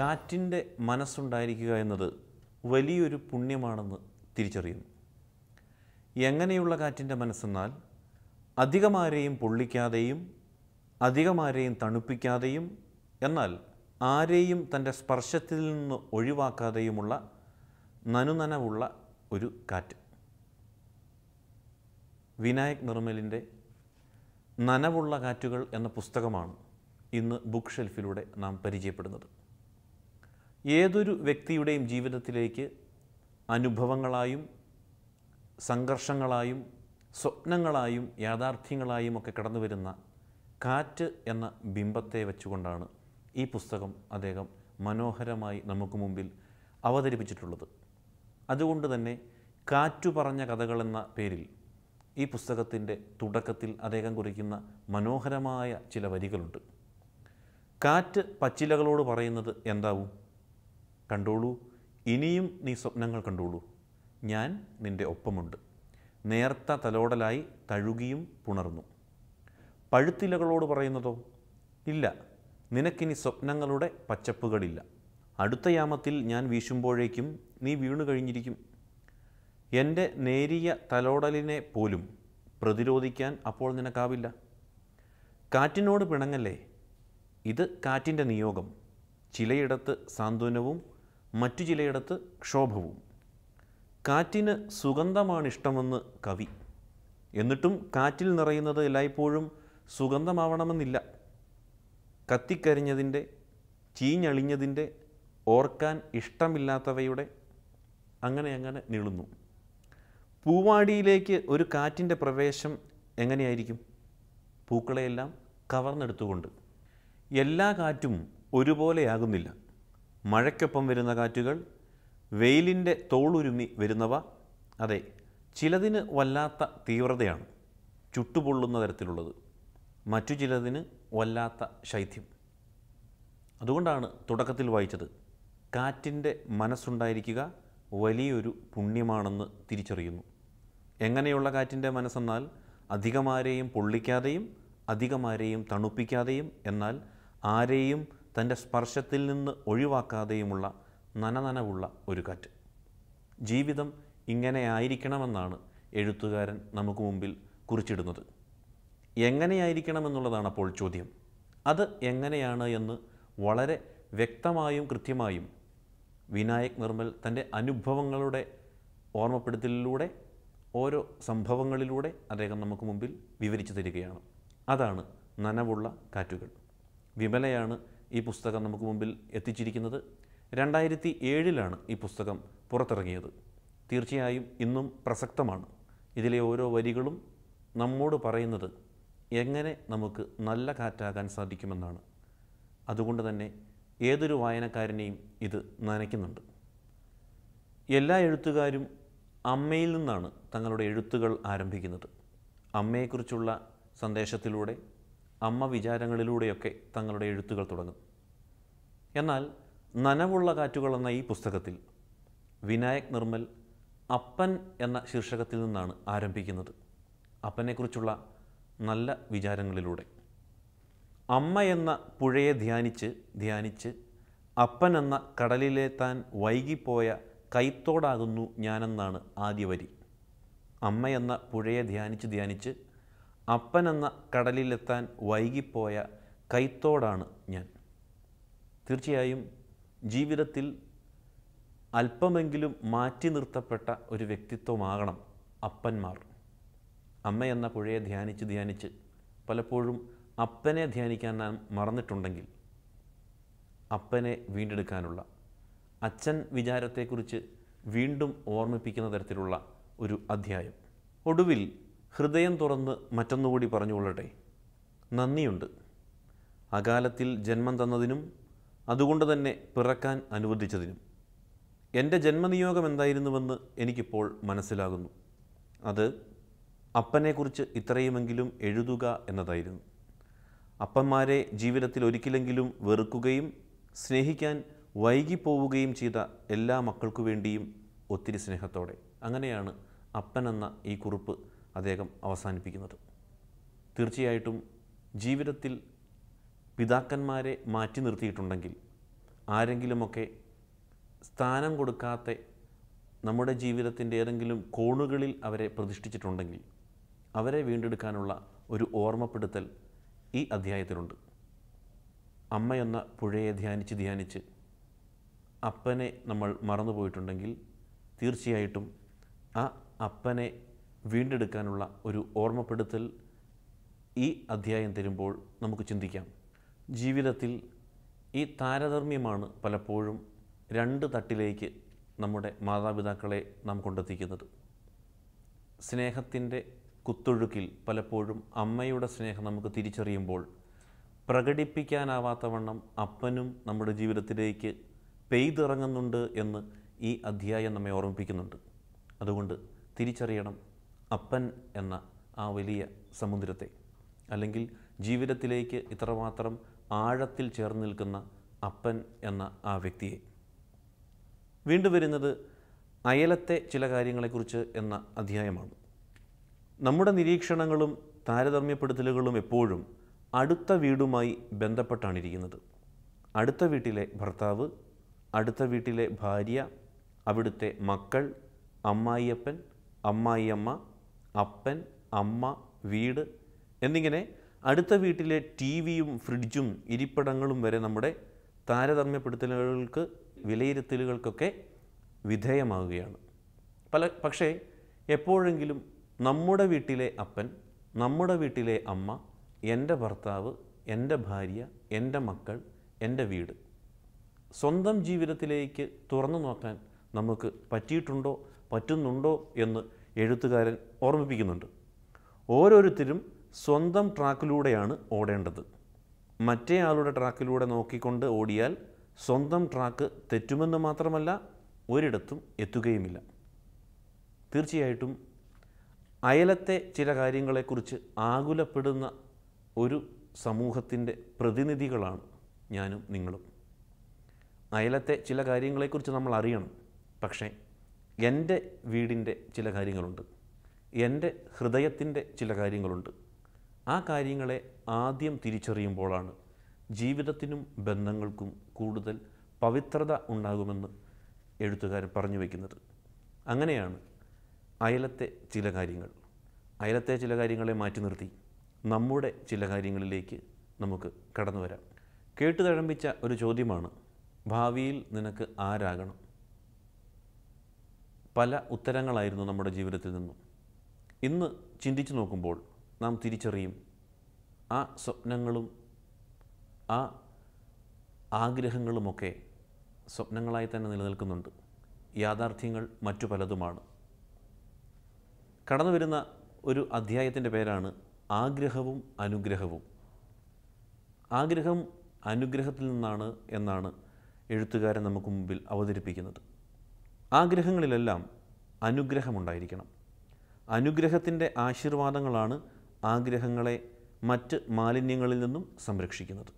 കാറ്റിൻ്റെ മനസ്സുണ്ടായിരിക്കുക എന്നത് വലിയൊരു പുണ്യമാണെന്ന് തിരിച്ചറിയുന്നു എങ്ങനെയുള്ള കാറ്റിൻ്റെ മനസ്സെന്നാൽ അധികമാരെയും പൊള്ളിക്കാതെയും അധികമാരെയും തണുപ്പിക്കാതെയും എന്നാൽ ആരെയും തൻ്റെ സ്പർശത്തിൽ നിന്ന് ഒഴിവാക്കാതെയുമുള്ള നനുനനവുള്ള ഒരു കാറ്റ് വിനായക് നിർമ്മലിൻ്റെ നനവുള്ള കാറ്റുകൾ എന്ന പുസ്തകമാണ് ഇന്ന് ബുക്ക് ഷെൽഫിലൂടെ നാം പരിചയപ്പെടുന്നത് ഏതൊരു വ്യക്തിയുടെയും ജീവിതത്തിലേക്ക് അനുഭവങ്ങളായും സംഘർഷങ്ങളായും സ്വപ്നങ്ങളായും യാഥാർത്ഥ്യങ്ങളായും ഒക്കെ കടന്നു വരുന്ന കാറ്റ് എന്ന ബിംബത്തെ വെച്ചുകൊണ്ടാണ് ഈ പുസ്തകം അദ്ദേഹം മനോഹരമായി നമുക്ക് മുമ്പിൽ അവതരിപ്പിച്ചിട്ടുള്ളത് അതുകൊണ്ട് തന്നെ കാറ്റു പറഞ്ഞ കഥകളെന്ന പേരിൽ ഈ പുസ്തകത്തിൻ്റെ തുടക്കത്തിൽ അദ്ദേഹം കുറിക്കുന്ന മനോഹരമായ ചില വരികളുണ്ട് കാറ്റ് പച്ചിലകളോട് പറയുന്നത് എന്താവും കണ്ടോളൂ ഇനിയും നീ സ്വപ്നങ്ങൾ കണ്ടോളൂ ഞാൻ നിൻ്റെ ഒപ്പമുണ്ട് നേർത്ത തലോടലായി തഴുകിയും പുണർന്നു പഴുത്തിലകളോട് പറയുന്നതോ ഇല്ല നിനക്കിനി സ്വപ്നങ്ങളുടെ പച്ചപ്പുകളില്ല അടുത്ത യാമത്തിൽ ഞാൻ വീശുമ്പോഴേക്കും നീ വീണു കഴിഞ്ഞിരിക്കും എൻ്റെ നേരിയ തലോടലിനെ പോലും പ്രതിരോധിക്കാൻ അപ്പോൾ നിനക്കാവില്ല കാറ്റിനോട് പിണങ്ങല്ലേ ഇത് കാറ്റിൻ്റെ നിയോഗം ചിലയിടത്ത് സാന്ത്വനവും മറ്റു ചിലയിടത്ത് ക്ഷോഭവും കാറ്റിന് സുഗന്ധമാണ് ഇഷ്ടമെന്ന് കവി എന്നിട്ടും കാറ്റിൽ നിറയുന്നത് എല്ലായ്പ്പോഴും സുഗന്ധമാവണമെന്നില്ല കത്തിക്കരിഞ്ഞതിൻ്റെ ചീഞ്ഞളിഞ്ഞതിൻ്റെ ഓർക്കാൻ ഇഷ്ടമില്ലാത്തവയുടെ അങ്ങനെ അങ്ങനെ നീളുന്നു പൂവാടിയിലേക്ക് ഒരു കാറ്റിൻ്റെ പ്രവേശം എങ്ങനെയായിരിക്കും പൂക്കളെയെല്ലാം കവർന്നെടുത്തുകൊണ്ട് എല്ലാ കാറ്റും ഒരുപോലെയാകുന്നില്ല മഴയ്ക്കൊപ്പം വരുന്ന കാറ്റുകൾ വെയിലിൻ്റെ തോളുരുമി വരുന്നവ അതെ ചിലതിന് വല്ലാത്ത തീവ്രതയാണ് ചുട്ടുപൊള്ളുന്ന തരത്തിലുള്ളത് മറ്റു ചിലതിന് വല്ലാത്ത ശൈത്യം അതുകൊണ്ടാണ് തുടക്കത്തിൽ വായിച്ചത് കാറ്റിൻ്റെ മനസ്സുണ്ടായിരിക്കുക വലിയൊരു പുണ്യമാണെന്ന് തിരിച്ചറിയുന്നു എങ്ങനെയുള്ള കാറ്റിൻ്റെ മനസ്സെന്നാൽ അധികമാരെയും പൊള്ളിക്കാതെയും അധികമാരെയും തണുപ്പിക്കാതെയും എന്നാൽ ആരെയും തൻ്റെ സ്പർശത്തിൽ നിന്ന് ഒഴിവാക്കാതെയുമുള്ള നനനനവുള്ള ഒരു കാറ്റ് ജീവിതം ഇങ്ങനെയായിരിക്കണമെന്നാണ് എഴുത്തുകാരൻ നമുക്ക് മുമ്പിൽ കുറിച്ചിടുന്നത് എങ്ങനെയായിരിക്കണമെന്നുള്ളതാണ് അപ്പോൾ ചോദ്യം അത് എങ്ങനെയാണ് എന്ന് വളരെ വ്യക്തമായും കൃത്യമായും വിനായക് നിർമ്മൽ തൻ്റെ അനുഭവങ്ങളുടെ ഓർമ്മപ്പെടുത്തലിലൂടെ ഓരോ സംഭവങ്ങളിലൂടെ അദ്ദേഹം നമുക്ക് മുമ്പിൽ വിവരിച്ചു തരികയാണ് അതാണ് നനവുള്ള കാറ്റുകൾ വിമലയാണ് ഈ പുസ്തകം നമുക്ക് മുമ്പിൽ എത്തിച്ചിരിക്കുന്നത് രണ്ടായിരത്തി ഏഴിലാണ് ഈ പുസ്തകം പുറത്തിറങ്ങിയത് തീർച്ചയായും ഇന്നും പ്രസക്തമാണ് ഇതിലെ ഓരോ വരികളും നമ്മോട് പറയുന്നത് എങ്ങനെ നമുക്ക് നല്ല കാറ്റാകാൻ സാധിക്കുമെന്നാണ് അതുകൊണ്ട് തന്നെ ഏതൊരു വായനക്കാരനെയും ഇത് നനയ്ക്കുന്നുണ്ട് എല്ലാ എഴുത്തുകാരും അമ്മയിൽ നിന്നാണ് തങ്ങളുടെ എഴുത്തുകൾ ആരംഭിക്കുന്നത് അമ്മയെക്കുറിച്ചുള്ള സന്ദേശത്തിലൂടെ അമ്മ വിചാരങ്ങളിലൂടെയൊക്കെ തങ്ങളുടെ എഴുത്തുകൾ തുടങ്ങും എന്നാൽ നനവുള്ള കാറ്റുകൾ എന്ന ഈ പുസ്തകത്തിൽ വിനായക് നിർമ്മൽ അപ്പൻ എന്ന ശീർഷകത്തിൽ നിന്നാണ് ആരംഭിക്കുന്നത് അപ്പനെക്കുറിച്ചുള്ള നല്ല വിചാരങ്ങളിലൂടെ അമ്മ എന്ന പുഴയെ ധ്യാനിച്ച് ധ്യാനിച്ച് അപ്പൻ എന്ന കടലിലെ താൻ വൈകിപ്പോയ കൈത്തോടാകുന്നു ഞാനെന്നാണ് ആദ്യ വരി അമ്മ എന്ന പുഴയെ ധ്യാനിച്ച് ധ്യാനിച്ച് അപ്പൻ എന്ന കടലിലെത്താൻ വൈകിപ്പോയ കൈത്തോടാണ് ഞാൻ തീർച്ചയായും ജീവിതത്തിൽ അല്പമെങ്കിലും മാറ്റി നിർത്തപ്പെട്ട ഒരു വ്യക്തിത്വമാകണം അപ്പന്മാർ അമ്മയെന്ന പുഴയെ ധ്യാനിച്ച് ധ്യാനിച്ച് പലപ്പോഴും അപ്പനെ ധ്യാനിക്കാൻ നാം മറന്നിട്ടുണ്ടെങ്കിൽ അപ്പനെ വീണ്ടെടുക്കാനുള്ള അച്ഛൻ വിചാരത്തെക്കുറിച്ച് വീണ്ടും ഓർമ്മിപ്പിക്കുന്ന തരത്തിലുള്ള ഒരു അധ്യായം ഒടുവിൽ ഹൃദയം തുറന്ന് മറ്റൊന്നുകൂടി പറഞ്ഞുകൊള്ളട്ടെ നന്ദിയുണ്ട് അകാലത്തിൽ ജന്മം തന്നതിനും അതുകൊണ്ട് തന്നെ പിറക്കാൻ അനുവദിച്ചതിനും എൻ്റെ ജന്മനിയോഗം എന്തായിരുന്നുവെന്ന് എനിക്കിപ്പോൾ മനസ്സിലാകുന്നു അത് അപ്പനെക്കുറിച്ച് ഇത്രയുമെങ്കിലും എഴുതുക എന്നതായിരുന്നു അപ്പന്മാരെ ജീവിതത്തിൽ ഒരിക്കലെങ്കിലും വെറുക്കുകയും സ്നേഹിക്കാൻ വൈകിപ്പോവുകയും ചെയ്ത എല്ലാ മക്കൾക്കു വേണ്ടിയും ഒത്തിരി സ്നേഹത്തോടെ അങ്ങനെയാണ് അപ്പനെന്ന ഈ കുറിപ്പ് അദ്ദേഹം അവസാനിപ്പിക്കുന്നത് തീർച്ചയായിട്ടും ജീവിതത്തിൽ പിതാക്കന്മാരെ മാറ്റി നിർത്തിയിട്ടുണ്ടെങ്കിൽ ആരെങ്കിലുമൊക്കെ സ്ഥാനം കൊടുക്കാത്ത നമ്മുടെ ജീവിതത്തിൻ്റെ ഏതെങ്കിലും കോണുകളിൽ അവരെ പ്രതിഷ്ഠിച്ചിട്ടുണ്ടെങ്കിൽ അവരെ വീണ്ടെടുക്കാനുള്ള ഒരു ഓർമ്മപ്പെടുത്തൽ ഈ അധ്യായത്തിലുണ്ട് അമ്മയെന്ന പുഴയെ ധ്യാനിച്ച് ധ്യാനിച്ച് അപ്പനെ നമ്മൾ മറന്നുപോയിട്ടുണ്ടെങ്കിൽ തീർച്ചയായിട്ടും ആ അപ്പനെ വീണ്ടെടുക്കാനുള്ള ഒരു ഓർമ്മപ്പെടുത്തൽ ഈ അധ്യായം തരുമ്പോൾ നമുക്ക് ചിന്തിക്കാം ജീവിതത്തിൽ ഈ താരതമ്യമാണ് പലപ്പോഴും രണ്ട് തട്ടിലേക്ക് നമ്മുടെ മാതാപിതാക്കളെ നാം കൊണ്ടെത്തിക്കുന്നത് സ്നേഹത്തിൻ്റെ കുത്തൊഴുക്കിൽ പലപ്പോഴും അമ്മയുടെ സ്നേഹം നമുക്ക് തിരിച്ചറിയുമ്പോൾ പ്രകടിപ്പിക്കാനാവാത്തവണ്ണം അപ്പനും നമ്മുടെ ജീവിതത്തിലേക്ക് പെയ്തിറങ്ങുന്നുണ്ട് എന്ന് ഈ അധ്യായം നമ്മെ ഓർമ്മിപ്പിക്കുന്നുണ്ട് അതുകൊണ്ട് തിരിച്ചറിയണം അപ്പൻ എന്ന ആ വലിയ സമുദ്രത്തെ അല്ലെങ്കിൽ ജീവിതത്തിലേക്ക് ഇത്രമാത്രം ആഴത്തിൽ ചേർന്ന് നിൽക്കുന്ന അപ്പൻ എന്ന ആ വ്യക്തിയെ വീണ്ടും വരുന്നത് അയലത്തെ ചില കാര്യങ്ങളെക്കുറിച്ച് എന്ന അധ്യായമാണ് നമ്മുടെ നിരീക്ഷണങ്ങളും താരതമ്യപ്പെടുത്തലുകളും എപ്പോഴും അടുത്ത വീടുമായി ബന്ധപ്പെട്ടാണിരിക്കുന്നത് അടുത്ത വീട്ടിലെ ഭർത്താവ് അടുത്ത വീട്ടിലെ ഭാര്യ അവിടുത്തെ മക്കൾ അമ്മായിയപ്പൻ അമ്മായിയമ്മ അപ്പൻ അമ്മ വീട് എന്നിങ്ങനെ അടുത്ത വീട്ടിലെ ടി വിയും ഫ്രിഡ്ജും ഇരിപ്പിടങ്ങളും വരെ നമ്മുടെ താരതമ്യപ്പെടുത്തലുകൾക്ക് വിലയിരുത്തലുകൾക്കൊക്കെ വിധേയമാവുകയാണ് പല പക്ഷേ എപ്പോഴെങ്കിലും നമ്മുടെ വീട്ടിലെ അപ്പൻ നമ്മുടെ വീട്ടിലെ അമ്മ എൻ്റെ ഭർത്താവ് എൻ്റെ ഭാര്യ എൻ്റെ മക്കൾ എൻ്റെ വീട് സ്വന്തം ജീവിതത്തിലേക്ക് തുറന്നു നോക്കാൻ നമുക്ക് പറ്റിയിട്ടുണ്ടോ പറ്റുന്നുണ്ടോ എന്ന് എഴുത്തുകാരൻ ഓർമ്മിപ്പിക്കുന്നുണ്ട് ഓരോരുത്തരും സ്വന്തം ട്രാക്കിലൂടെയാണ് ഓടേണ്ടത് മറ്റേ ആളുടെ ട്രാക്കിലൂടെ നോക്കിക്കൊണ്ട് ഓടിയാൽ സ്വന്തം ട്രാക്ക് തെറ്റുമെന്ന് മാത്രമല്ല ഒരിടത്തും എത്തുകയുമില്ല തീർച്ചയായിട്ടും അയലത്തെ ചില കാര്യങ്ങളെക്കുറിച്ച് ആകുലപ്പെടുന്ന ഒരു സമൂഹത്തിൻ്റെ പ്രതിനിധികളാണ് ഞാനും നിങ്ങളും അയലത്തെ ചില കാര്യങ്ങളെക്കുറിച്ച് നമ്മൾ അറിയണം പക്ഷേ എൻ്റെ വീടിൻ്റെ ചില കാര്യങ്ങളുണ്ട് എൻ്റെ ഹൃദയത്തിൻ്റെ ചില കാര്യങ്ങളുണ്ട് ആ കാര്യങ്ങളെ ആദ്യം തിരിച്ചറിയുമ്പോഴാണ് ജീവിതത്തിനും ബന്ധങ്ങൾക്കും കൂടുതൽ പവിത്രത ഉണ്ടാകുമെന്ന് എഴുത്തുകാരൻ പറഞ്ഞു വയ്ക്കുന്നത് അങ്ങനെയാണ് അയലത്തെ ചില കാര്യങ്ങൾ അയലത്തെ ചില കാര്യങ്ങളെ മാറ്റി നിർത്തി നമ്മുടെ ചില കാര്യങ്ങളിലേക്ക് നമുക്ക് കടന്നു വരാം കേട്ടുതഴമ്പിച്ച ഒരു ചോദ്യമാണ് ഭാവിയിൽ നിനക്ക് ആരാകണം പല ഉത്തരങ്ങളായിരുന്നു നമ്മുടെ ജീവിതത്തിൽ നിന്നും ഇന്ന് ചിന്തിച്ചു നോക്കുമ്പോൾ നാം തിരിച്ചറിയും ആ സ്വപ്നങ്ങളും ആ ആഗ്രഹങ്ങളുമൊക്കെ സ്വപ്നങ്ങളായി തന്നെ നിലനിൽക്കുന്നുണ്ട് യാഥാർത്ഥ്യങ്ങൾ മറ്റു പലതുമാണ് കടന്നു വരുന്ന ഒരു അധ്യായത്തിൻ്റെ പേരാണ് ആഗ്രഹവും അനുഗ്രഹവും ആഗ്രഹം അനുഗ്രഹത്തിൽ നിന്നാണ് എന്നാണ് എഴുത്തുകാരൻ നമുക്ക് മുമ്പിൽ അവതരിപ്പിക്കുന്നത് ആഗ്രഹങ്ങളിലെല്ലാം അനുഗ്രഹമുണ്ടായിരിക്കണം അനുഗ്രഹത്തിൻ്റെ ആശീർവാദങ്ങളാണ് ആഗ്രഹങ്ങളെ മറ്റ് മാലിന്യങ്ങളിൽ നിന്നും സംരക്ഷിക്കുന്നത്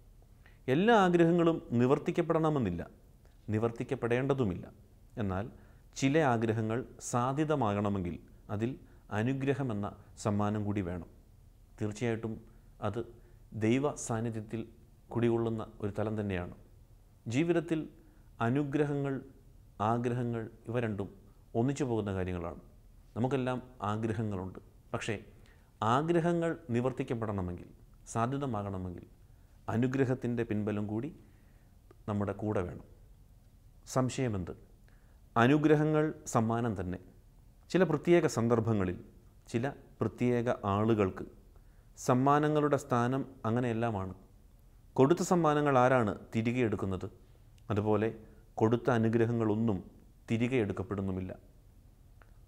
എല്ലാ ആഗ്രഹങ്ങളും നിവർത്തിക്കപ്പെടണമെന്നില്ല നിവർത്തിക്കപ്പെടേണ്ടതുമില്ല എന്നാൽ ചില ആഗ്രഹങ്ങൾ സാധ്യതമാകണമെങ്കിൽ അതിൽ അനുഗ്രഹമെന്ന സമ്മാനം കൂടി വേണം തീർച്ചയായിട്ടും അത് ദൈവ സാന്നിധ്യത്തിൽ കുടികൊള്ളുന്ന ഒരു തലം തന്നെയാണ് ജീവിതത്തിൽ അനുഗ്രഹങ്ങൾ ആഗ്രഹങ്ങൾ ഇവ രണ്ടും ഒന്നിച്ചു പോകുന്ന കാര്യങ്ങളാണ് നമുക്കെല്ലാം ആഗ്രഹങ്ങളുണ്ട് പക്ഷേ ആഗ്രഹങ്ങൾ നിവർത്തിക്കപ്പെടണമെങ്കിൽ സാധ്യതമാകണമെങ്കിൽ അനുഗ്രഹത്തിൻ്റെ പിൻബലം കൂടി നമ്മുടെ കൂടെ വേണം സംശയമെന്ത് അനുഗ്രഹങ്ങൾ സമ്മാനം തന്നെ ചില പ്രത്യേക സന്ദർഭങ്ങളിൽ ചില പ്രത്യേക ആളുകൾക്ക് സമ്മാനങ്ങളുടെ സ്ഥാനം അങ്ങനെയെല്ലാമാണ് കൊടുത്ത സമ്മാനങ്ങൾ ആരാണ് തിരികെ എടുക്കുന്നത് അതുപോലെ കൊടുത്ത അനുഗ്രഹങ്ങളൊന്നും തിരികെ എടുക്കപ്പെടുന്നുമില്ല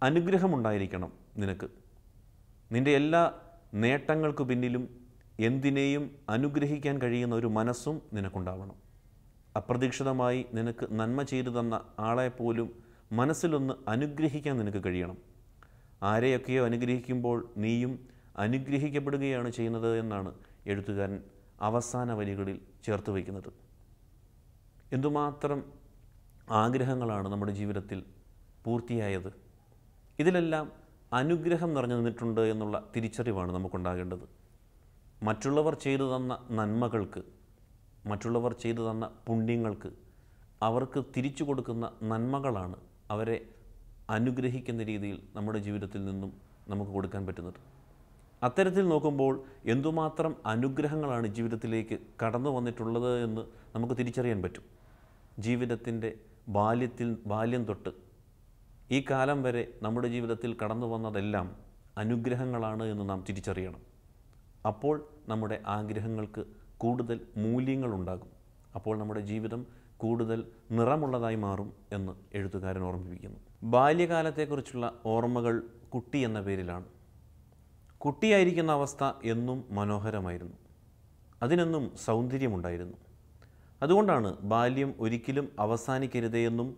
അനുഗ്രഹമുണ്ടായിരിക്കണം നിനക്ക് നിൻ്റെ എല്ലാ നേട്ടങ്ങൾക്കു പിന്നിലും എന്തിനേയും അനുഗ്രഹിക്കാൻ കഴിയുന്ന ഒരു മനസ്സും നിനക്കുണ്ടാവണം അപ്രതീക്ഷിതമായി നിനക്ക് നന്മ ചെയ്തു തന്ന ആളെ പോലും മനസ്സിലൊന്ന് അനുഗ്രഹിക്കാൻ നിനക്ക് കഴിയണം ആരെയൊക്കെയോ അനുഗ്രഹിക്കുമ്പോൾ നീയും അനുഗ്രഹിക്കപ്പെടുകയാണ് ചെയ്യുന്നത് എന്നാണ് എഴുത്തുകാരൻ അവസാന വരികളിൽ ചേർത്ത് വയ്ക്കുന്നത് എന്തുമാത്രം ആഗ്രഹങ്ങളാണ് നമ്മുടെ ജീവിതത്തിൽ പൂർത്തിയായത് ഇതിലെല്ലാം അനുഗ്രഹം നിറഞ്ഞു നിന്നിട്ടുണ്ട് എന്നുള്ള തിരിച്ചറിവാണ് നമുക്കുണ്ടാകേണ്ടത് മറ്റുള്ളവർ ചെയ്തു തന്ന നന്മകൾക്ക് മറ്റുള്ളവർ ചെയ്തു തന്ന പുണ്യങ്ങൾക്ക് അവർക്ക് തിരിച്ചു കൊടുക്കുന്ന നന്മകളാണ് അവരെ അനുഗ്രഹിക്കുന്ന രീതിയിൽ നമ്മുടെ ജീവിതത്തിൽ നിന്നും നമുക്ക് കൊടുക്കാൻ പറ്റുന്നത് അത്തരത്തിൽ നോക്കുമ്പോൾ എന്തുമാത്രം അനുഗ്രഹങ്ങളാണ് ജീവിതത്തിലേക്ക് കടന്നു വന്നിട്ടുള്ളത് എന്ന് നമുക്ക് തിരിച്ചറിയാൻ പറ്റും ജീവിതത്തിൻ്റെ ബാല്യത്തിൽ ബാല്യം തൊട്ട് ഈ കാലം വരെ നമ്മുടെ ജീവിതത്തിൽ കടന്നു വന്നതെല്ലാം അനുഗ്രഹങ്ങളാണ് എന്ന് നാം തിരിച്ചറിയണം അപ്പോൾ നമ്മുടെ ആഗ്രഹങ്ങൾക്ക് കൂടുതൽ മൂല്യങ്ങളുണ്ടാകും അപ്പോൾ നമ്മുടെ ജീവിതം കൂടുതൽ നിറമുള്ളതായി മാറും എന്ന് എഴുത്തുകാരൻ ഓർമ്മിപ്പിക്കുന്നു ബാല്യകാലത്തെക്കുറിച്ചുള്ള ഓർമ്മകൾ കുട്ടി എന്ന പേരിലാണ് കുട്ടിയായിരിക്കുന്ന അവസ്ഥ എന്നും മനോഹരമായിരുന്നു അതിനെന്നും സൗന്ദര്യമുണ്ടായിരുന്നു അതുകൊണ്ടാണ് ബാല്യം ഒരിക്കലും അവസാനിക്കരുതേയെന്നും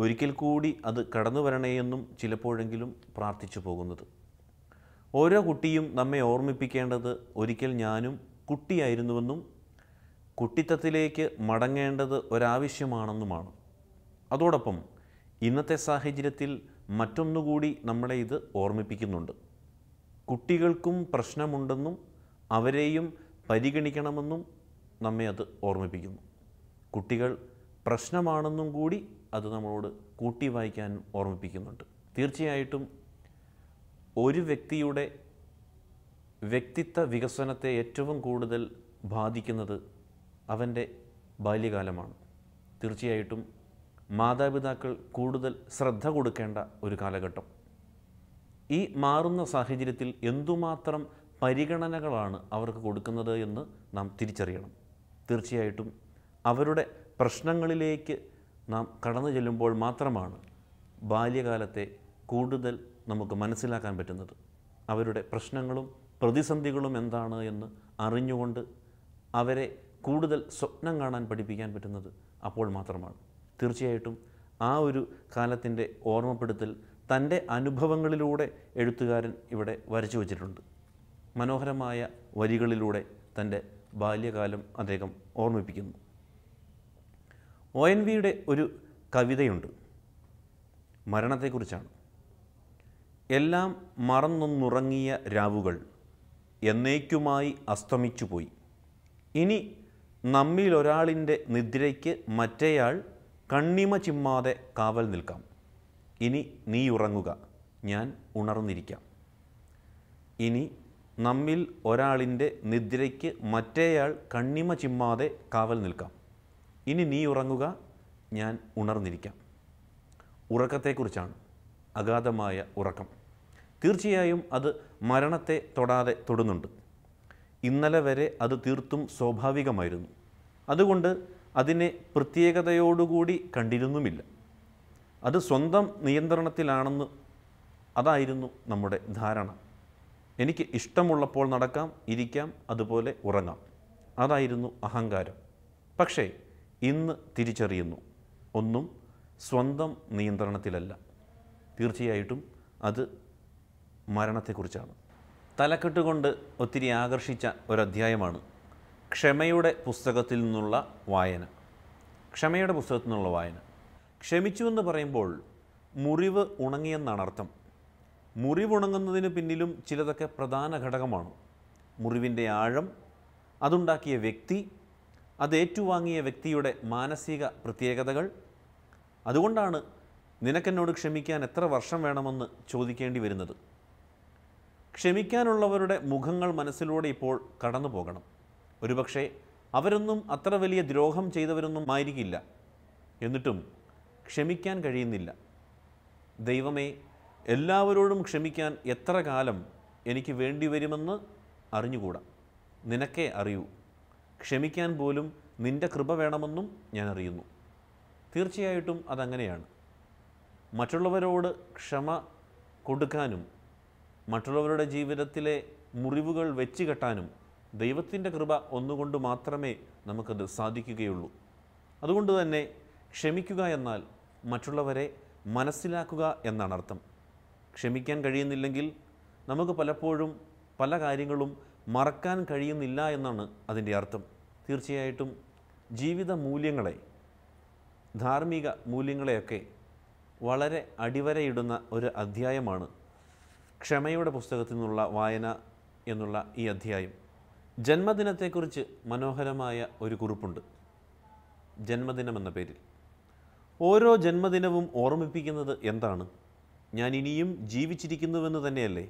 ഒരിക്കൽ കൂടി അത് കടന്നു വരണേയെന്നും ചിലപ്പോഴെങ്കിലും പ്രാർത്ഥിച്ചു പോകുന്നത് ഓരോ കുട്ടിയും നമ്മെ ഓർമ്മിപ്പിക്കേണ്ടത് ഒരിക്കൽ ഞാനും കുട്ടിയായിരുന്നുവെന്നും കുട്ടിത്തത്തിലേക്ക് മടങ്ങേണ്ടത് ഒരാവശ്യമാണെന്നുമാണ് അതോടൊപ്പം ഇന്നത്തെ സാഹചര്യത്തിൽ മറ്റൊന്നുകൂടി നമ്മളെ ഇത് ഓർമ്മിപ്പിക്കുന്നുണ്ട് കുട്ടികൾക്കും പ്രശ്നമുണ്ടെന്നും അവരെയും പരിഗണിക്കണമെന്നും നമ്മെ അത് ഓർമ്മിപ്പിക്കുന്നു കുട്ടികൾ പ്രശ്നമാണെന്നും കൂടി അത് നമ്മളോട് കൂട്ടി വായിക്കാൻ ഓർമ്മിപ്പിക്കുന്നുണ്ട് തീർച്ചയായിട്ടും ഒരു വ്യക്തിയുടെ വ്യക്തിത്വ വികസനത്തെ ഏറ്റവും കൂടുതൽ ബാധിക്കുന്നത് അവൻ്റെ ബാല്യകാലമാണ് തീർച്ചയായിട്ടും മാതാപിതാക്കൾ കൂടുതൽ ശ്രദ്ധ കൊടുക്കേണ്ട ഒരു കാലഘട്ടം ഈ മാറുന്ന സാഹചര്യത്തിൽ എന്തുമാത്രം പരിഗണനകളാണ് അവർക്ക് കൊടുക്കുന്നത് എന്ന് നാം തിരിച്ചറിയണം തീർച്ചയായിട്ടും അവരുടെ പ്രശ്നങ്ങളിലേക്ക് നാം കടന്നു ചെല്ലുമ്പോൾ മാത്രമാണ് ബാല്യകാലത്തെ കൂടുതൽ നമുക്ക് മനസ്സിലാക്കാൻ പറ്റുന്നത് അവരുടെ പ്രശ്നങ്ങളും പ്രതിസന്ധികളും എന്താണ് എന്ന് അറിഞ്ഞുകൊണ്ട് അവരെ കൂടുതൽ സ്വപ്നം കാണാൻ പഠിപ്പിക്കാൻ പറ്റുന്നത് അപ്പോൾ മാത്രമാണ് തീർച്ചയായിട്ടും ആ ഒരു കാലത്തിൻ്റെ ഓർമ്മപ്പെടുത്തൽ തൻ്റെ അനുഭവങ്ങളിലൂടെ എഴുത്തുകാരൻ ഇവിടെ വരച്ചു വച്ചിട്ടുണ്ട് മനോഹരമായ വരികളിലൂടെ തൻ്റെ ബാല്യകാലം അദ്ദേഹം ഓർമ്മിപ്പിക്കുന്നു ഒ എൻ വിയുടെ ഒരു കവിതയുണ്ട് മരണത്തെക്കുറിച്ചാണ് എല്ലാം മറന്നൊന്നുറങ്ങിയ രാവുകൾ എന്നേക്കുമായി അസ്തമിച്ചുപോയി ഇനി നമ്മിലൊരാളിൻ്റെ നിദ്രയ്ക്ക് മറ്റേയാൾ കണ്ണിമ ചിമ്മാതെ കാവൽ നിൽക്കാം ഇനി നീ ഉറങ്ങുക ഞാൻ ഉണർന്നിരിക്കാം ഇനി നമ്മിൽ ഒരാളിൻ്റെ നിദ്രയ്ക്ക് മറ്റേയാൾ കണ്ണിമ ചിമ്മാതെ കാവൽ നിൽക്കാം ഇനി നീ ഉറങ്ങുക ഞാൻ ഉണർന്നിരിക്കാം ഉറക്കത്തെക്കുറിച്ചാണ് അഗാധമായ ഉറക്കം തീർച്ചയായും അത് മരണത്തെ തൊടാതെ തൊടുന്നുണ്ട് ഇന്നലെ വരെ അത് തീർത്തും സ്വാഭാവികമായിരുന്നു അതുകൊണ്ട് അതിനെ പ്രത്യേകതയോടുകൂടി കണ്ടിരുന്നുമില്ല അത് സ്വന്തം നിയന്ത്രണത്തിലാണെന്ന് അതായിരുന്നു നമ്മുടെ ധാരണ എനിക്ക് ഇഷ്ടമുള്ളപ്പോൾ നടക്കാം ഇരിക്കാം അതുപോലെ ഉറങ്ങാം അതായിരുന്നു അഹങ്കാരം പക്ഷേ ഇന്ന് തിരിച്ചറിയുന്നു ഒന്നും സ്വന്തം നിയന്ത്രണത്തിലല്ല തീർച്ചയായിട്ടും അത് മരണത്തെക്കുറിച്ചാണ് തലക്കെട്ടുകൊണ്ട് ഒത്തിരി ആകർഷിച്ച ഒരധ്യായമാണ് ക്ഷമയുടെ പുസ്തകത്തിൽ നിന്നുള്ള വായന ക്ഷമയുടെ പുസ്തകത്തിൽ നിന്നുള്ള വായന ക്ഷമിച്ചു എന്ന് പറയുമ്പോൾ മുറിവ് ഉണങ്ങിയെന്നാണ് അർത്ഥം മുറിവുണങ്ങുന്നതിന് പിന്നിലും ചിലതൊക്കെ പ്രധാന ഘടകമാണ് മുറിവിൻ്റെ ആഴം അതുണ്ടാക്കിയ വ്യക്തി അത് ഏറ്റുവാങ്ങിയ വ്യക്തിയുടെ മാനസിക പ്രത്യേകതകൾ അതുകൊണ്ടാണ് നിനക്കെന്നോട് ക്ഷമിക്കാൻ എത്ര വർഷം വേണമെന്ന് ചോദിക്കേണ്ടി വരുന്നത് ക്ഷമിക്കാനുള്ളവരുടെ മുഖങ്ങൾ മനസ്സിലൂടെ ഇപ്പോൾ കടന്നു പോകണം ഒരുപക്ഷെ അവരൊന്നും അത്ര വലിയ ദ്രോഹം ചെയ്തവരൊന്നും ആയിരിക്കില്ല എന്നിട്ടും ക്ഷമിക്കാൻ കഴിയുന്നില്ല ദൈവമേ എല്ലാവരോടും ക്ഷമിക്കാൻ എത്ര കാലം എനിക്ക് വേണ്ടിവരുമെന്ന് അറിഞ്ഞുകൂടാ നിനക്കേ അറിയൂ ക്ഷമിക്കാൻ പോലും നിൻ്റെ കൃപ വേണമെന്നും ഞാൻ അറിയുന്നു തീർച്ചയായിട്ടും അതങ്ങനെയാണ് മറ്റുള്ളവരോട് ക്ഷമ കൊടുക്കാനും മറ്റുള്ളവരുടെ ജീവിതത്തിലെ മുറിവുകൾ വെച്ച് കെട്ടാനും ദൈവത്തിൻ്റെ കൃപ ഒന്നുകൊണ്ട് മാത്രമേ നമുക്കത് സാധിക്കുകയുള്ളൂ അതുകൊണ്ട് തന്നെ ക്ഷമിക്കുക എന്നാൽ മറ്റുള്ളവരെ മനസ്സിലാക്കുക എന്നാണ് അർത്ഥം ക്ഷമിക്കാൻ കഴിയുന്നില്ലെങ്കിൽ നമുക്ക് പലപ്പോഴും പല കാര്യങ്ങളും മറക്കാൻ കഴിയുന്നില്ല എന്നാണ് അതിൻ്റെ അർത്ഥം തീർച്ചയായിട്ടും ജീവിത മൂല്യങ്ങളെ ധാർമ്മിക മൂല്യങ്ങളെയൊക്കെ വളരെ അടിവരയിടുന്ന ഒരു അധ്യായമാണ് ക്ഷമയുടെ പുസ്തകത്തിൽ നിന്നുള്ള വായന എന്നുള്ള ഈ അധ്യായം ജന്മദിനത്തെക്കുറിച്ച് മനോഹരമായ ഒരു കുറിപ്പുണ്ട് ജന്മദിനം എന്ന പേരിൽ ഓരോ ജന്മദിനവും ഓർമ്മിപ്പിക്കുന്നത് എന്താണ് ഞാൻ ഇനിയും ജീവിച്ചിരിക്കുന്നുവെന്ന് തന്നെയല്ലേ